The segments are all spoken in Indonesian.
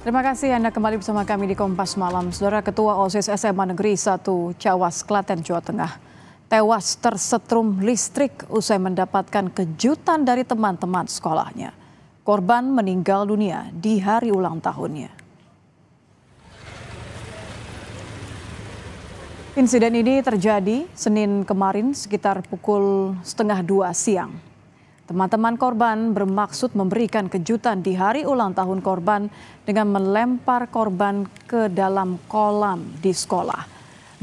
Terima kasih Anda kembali bersama kami di Kompas Malam. Saudara Ketua OSIS SMA Negeri 1 Cawas Klaten Jawa Tengah tewas tersetrum listrik usai mendapatkan kejutan dari teman-teman sekolahnya. Korban meninggal dunia di hari ulang tahunnya. Insiden ini terjadi Senin kemarin sekitar pukul setengah dua siang. Teman-teman korban bermaksud memberikan kejutan di hari ulang tahun korban dengan melempar korban ke dalam kolam di sekolah.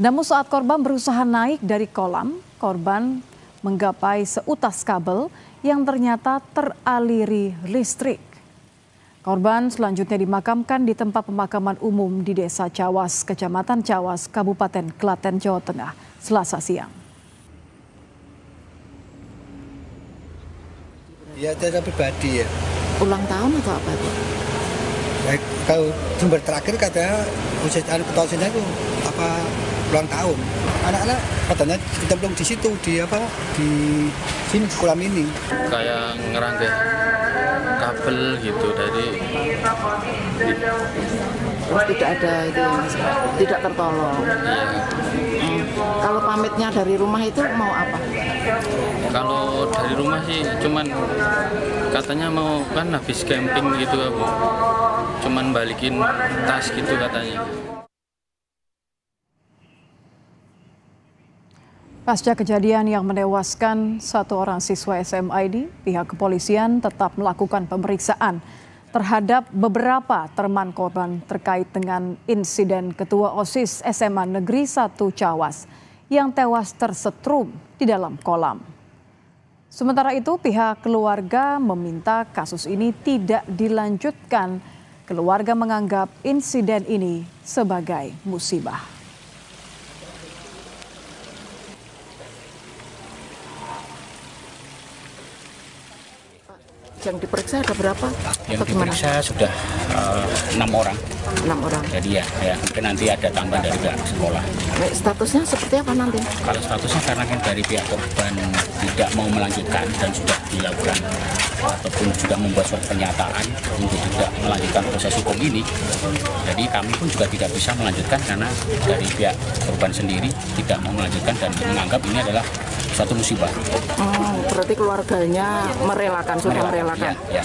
Namun saat korban berusaha naik dari kolam, korban menggapai seutas kabel yang ternyata teraliri listrik. Korban selanjutnya dimakamkan di tempat pemakaman umum di Desa Cawas, Kecamatan Cawas, Kabupaten Klaten, Jawa Tengah, Selasa siang. Ya acara pribadi ya. Ulang tahun atau apa tuh? Ya, kalau sumber terakhir katanya khusus anu tahun itu apa ulang tahun. Anak-anak katanya kita belum di situ di apa di sini di kolam ini. Kayak ngerangkai kabel gitu dari tidak ada itu yang tidak tertolong. Iya. Kalau pamitnya dari rumah itu mau apa? Kalau dari rumah sih cuman katanya mau kan habis camping gitu Bu. Cuman balikin tas gitu katanya. Pasca kejadian yang menewaskan satu orang siswa SMID, pihak kepolisian tetap melakukan pemeriksaan terhadap beberapa teman korban terkait dengan insiden Ketua OSIS SMA Negeri 1 Cawas yang tewas tersetrum di dalam kolam. Sementara itu pihak keluarga meminta kasus ini tidak dilanjutkan. Keluarga menganggap insiden ini sebagai musibah. yang diperiksa ada berapa? Yang diperiksa sudah eh, enam uh, orang. Enam orang. Jadi ya, ya, mungkin nanti ada tambahan dari pihak sekolah. Baik, statusnya seperti apa nanti? Kalau statusnya karena kan dari pihak korban tidak mau melanjutkan dan sudah dilakukan ataupun sudah membuat suatu pernyataan untuk tidak melanjutkan proses hukum ini. Jadi kami pun juga tidak bisa melanjutkan karena dari pihak korban sendiri tidak mau melanjutkan dan menganggap ini adalah suatu musibah. Hmm, berarti keluarganya merelakan, sudah merelakan. Ya, ya.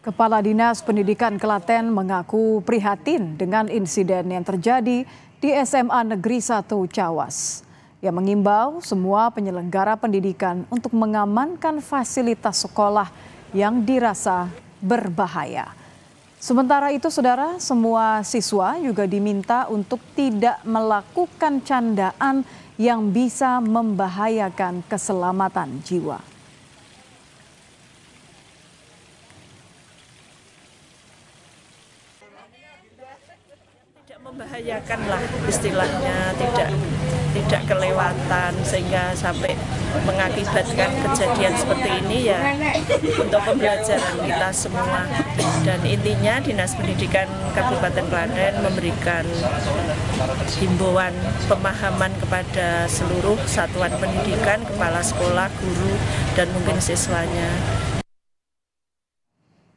Kepala Dinas Pendidikan Kelaten mengaku prihatin dengan insiden yang terjadi di SMA Negeri 1 Cawas. Ia mengimbau semua penyelenggara pendidikan untuk mengamankan fasilitas sekolah yang dirasa berbahaya. Sementara itu, saudara, semua siswa juga diminta untuk tidak melakukan candaan yang bisa membahayakan keselamatan jiwa tidak membahayakan lah istilahnya tidak tidak kelewatan sehingga sampai mengakibatkan kejadian seperti ini ya untuk pembelajaran kita semua dan intinya dinas pendidikan Kabupaten Klaten memberikan himbauan pemahaman kepada seluruh satuan pendidikan kepala sekolah guru dan mungkin siswanya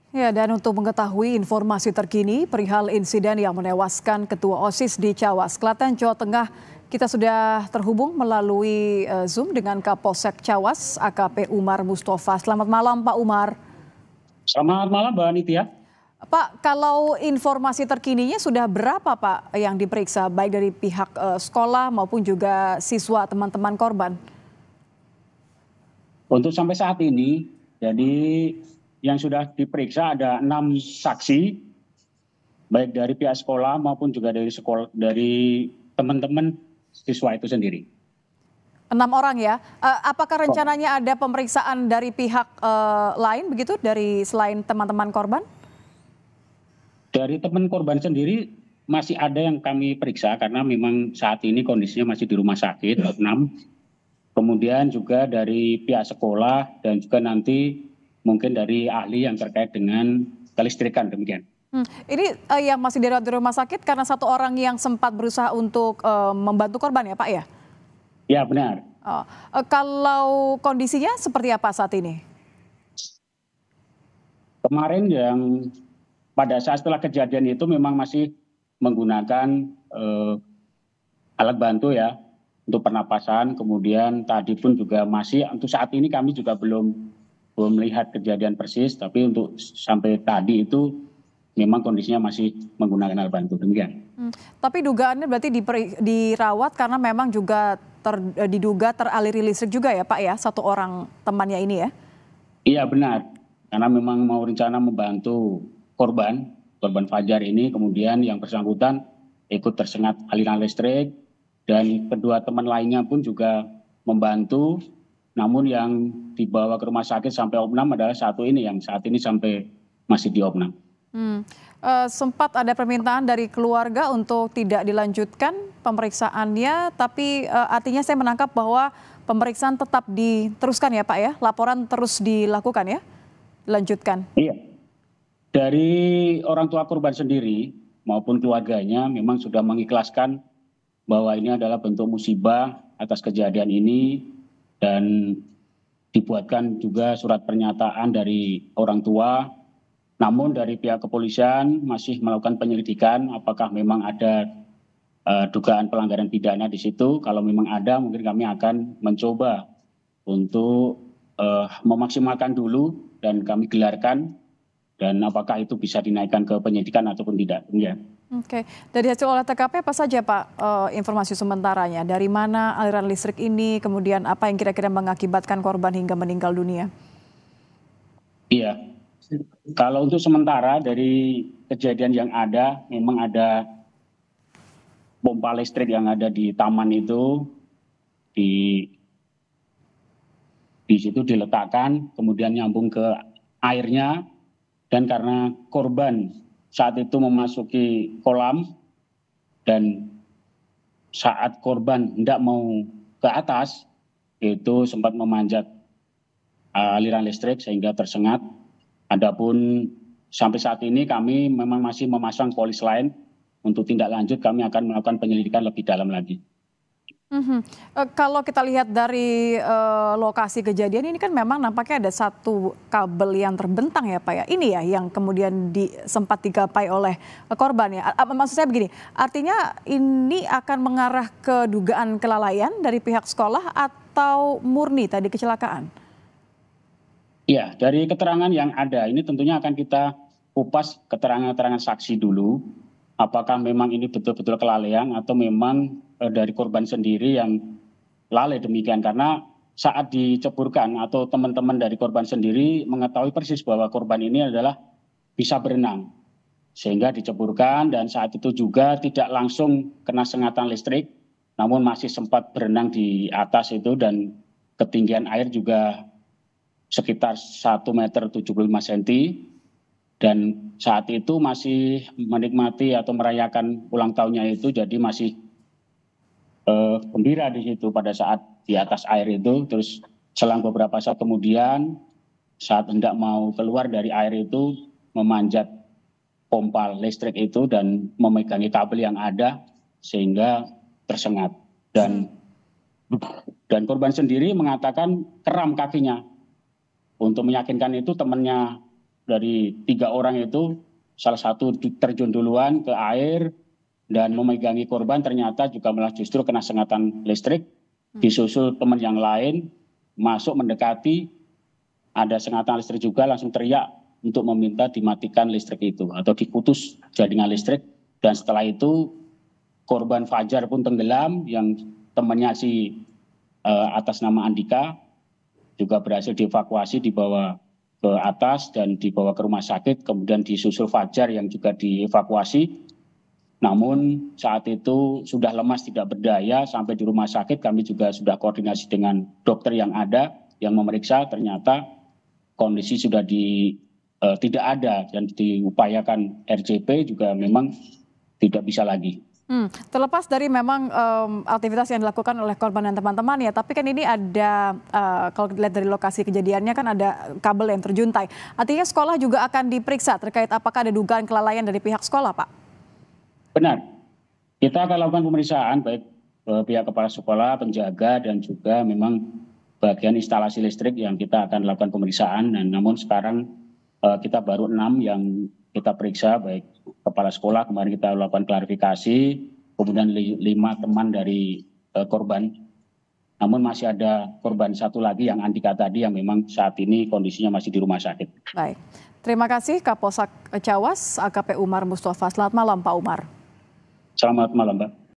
Ya, dan untuk mengetahui informasi terkini perihal insiden yang menewaskan Ketua OSIS di Cawas, Klaten, Jawa Tengah, kita sudah terhubung melalui eh, Zoom dengan Kapolsek Cawas, AKP Umar Mustafa. Selamat malam Pak Umar. Selamat malam Mbak Anitia. Pak, kalau informasi terkininya sudah berapa Pak yang diperiksa, baik dari pihak eh, sekolah maupun juga siswa teman-teman korban? Untuk sampai saat ini, jadi yang sudah diperiksa ada enam saksi baik dari pihak sekolah maupun juga dari sekolah dari teman-teman siswa itu sendiri. Enam orang ya. Eh, apakah rencananya ada pemeriksaan dari pihak eh, lain begitu dari selain teman-teman korban? Dari teman korban sendiri masih ada yang kami periksa karena memang saat ini kondisinya masih di rumah sakit ya. enam. Kemudian juga dari pihak sekolah dan juga nanti mungkin dari ahli yang terkait dengan kelistrikan demikian. Hmm. Ini uh, yang masih dirawat di rumah sakit karena satu orang yang sempat berusaha untuk uh, membantu korban ya Pak ya? Ya benar. Oh. Uh, kalau kondisinya seperti apa saat ini? Kemarin yang pada saat setelah kejadian itu memang masih menggunakan uh, alat bantu ya untuk pernapasan. Kemudian tadi pun juga masih untuk saat ini kami juga belum belum melihat kejadian persis, tapi untuk sampai tadi itu memang kondisinya masih menggunakan alat bantu demikian. Hmm, tapi dugaannya berarti diperi, dirawat karena memang juga ter, eh, diduga teraliri listrik juga ya Pak ya satu orang temannya ini ya? Iya benar, karena memang mau rencana membantu korban korban Fajar ini kemudian yang bersangkutan ikut tersengat aliran listrik dan kedua teman lainnya pun juga membantu, namun yang dibawa ke rumah sakit sampai opnam adalah satu ini yang saat ini sampai masih di opnam. Hmm. E, sempat ada permintaan dari keluarga untuk tidak dilanjutkan pemeriksaannya, tapi e, artinya saya menangkap bahwa pemeriksaan tetap diteruskan ya Pak ya, laporan terus dilakukan ya, lanjutkan. Iya. Dari orang tua korban sendiri maupun keluarganya memang sudah mengikhlaskan bahwa ini adalah bentuk musibah atas kejadian ini dan dibuatkan juga surat pernyataan dari orang tua namun dari pihak kepolisian masih melakukan penyelidikan apakah memang ada uh, dugaan pelanggaran pidana di situ. Kalau memang ada, mungkin kami akan mencoba untuk uh, memaksimalkan dulu dan kami gelarkan dan apakah itu bisa dinaikkan ke penyidikan ataupun tidak. Ya. Oke, dari hasil olah TKP apa saja Pak uh, informasi sementaranya? Dari mana aliran listrik ini, kemudian apa yang kira-kira mengakibatkan korban hingga meninggal dunia? Iya, kalau untuk sementara dari kejadian yang ada, memang ada pompa listrik yang ada di taman itu di di situ diletakkan, kemudian nyambung ke airnya dan karena korban saat itu memasuki kolam dan saat korban tidak mau ke atas itu sempat memanjat eh, aliran listrik sehingga tersengat. Adapun sampai saat ini kami memang masih memasang polis lain untuk tindak lanjut kami akan melakukan penyelidikan lebih dalam lagi. Mm-hmm. E, kalau kita lihat dari e, lokasi kejadian ini kan memang nampaknya ada satu kabel yang terbentang ya Pak ya. Ini ya yang kemudian di, sempat digapai oleh eh, korban ya. A, maksud saya begini, artinya ini akan mengarah ke dugaan kelalaian dari pihak sekolah atau murni tadi kecelakaan? Ya, dari keterangan yang ada ini tentunya akan kita kupas keterangan-keterangan saksi dulu. Apakah memang ini betul-betul kelalaian atau memang Eh, dari korban sendiri yang lalai demikian karena saat diceburkan atau teman-teman dari korban sendiri mengetahui persis bahwa korban ini adalah bisa berenang sehingga diceburkan dan saat itu juga tidak langsung kena sengatan listrik namun masih sempat berenang di atas itu dan ketinggian air juga sekitar 1 meter 75 cm dan saat itu masih menikmati atau merayakan ulang tahunnya itu jadi masih uh, gembira di situ pada saat di atas air itu. Terus selang beberapa saat kemudian saat hendak mau keluar dari air itu memanjat pompa listrik itu dan memegangi kabel yang ada sehingga tersengat dan dan korban sendiri mengatakan keram kakinya untuk meyakinkan itu temannya dari tiga orang itu salah satu terjun duluan ke air dan memegangi korban ternyata juga malah justru kena sengatan listrik hmm. disusul teman yang lain masuk mendekati ada sengatan listrik juga langsung teriak untuk meminta dimatikan listrik itu atau diputus jaringan hmm. listrik dan setelah itu korban Fajar pun tenggelam yang temannya si uh, atas nama Andika juga berhasil dievakuasi dibawa ke atas dan dibawa ke rumah sakit kemudian disusul Fajar yang juga dievakuasi namun saat itu sudah lemas tidak berdaya sampai di rumah sakit kami juga sudah koordinasi dengan dokter yang ada yang memeriksa ternyata kondisi sudah di uh, tidak ada dan diupayakan RCP juga memang tidak bisa lagi. Hmm, terlepas dari memang um, aktivitas yang dilakukan oleh korban dan teman-teman ya, tapi kan ini ada uh, kalau dilihat dari lokasi kejadiannya kan ada kabel yang terjuntai. Artinya sekolah juga akan diperiksa terkait apakah ada dugaan kelalaian dari pihak sekolah, Pak? benar kita akan lakukan pemeriksaan baik eh, pihak kepala sekolah penjaga dan juga memang bagian instalasi listrik yang kita akan lakukan pemeriksaan dan namun sekarang eh, kita baru enam yang kita periksa baik kepala sekolah kemarin kita lakukan klarifikasi kemudian lima teman dari eh, korban namun masih ada korban satu lagi yang Andika tadi yang memang saat ini kondisinya masih di rumah sakit. Baik, terima kasih Kapolsek Cawas AKP Umar Mustafa. Selamat malam Pak Umar. Selamat malam, mbak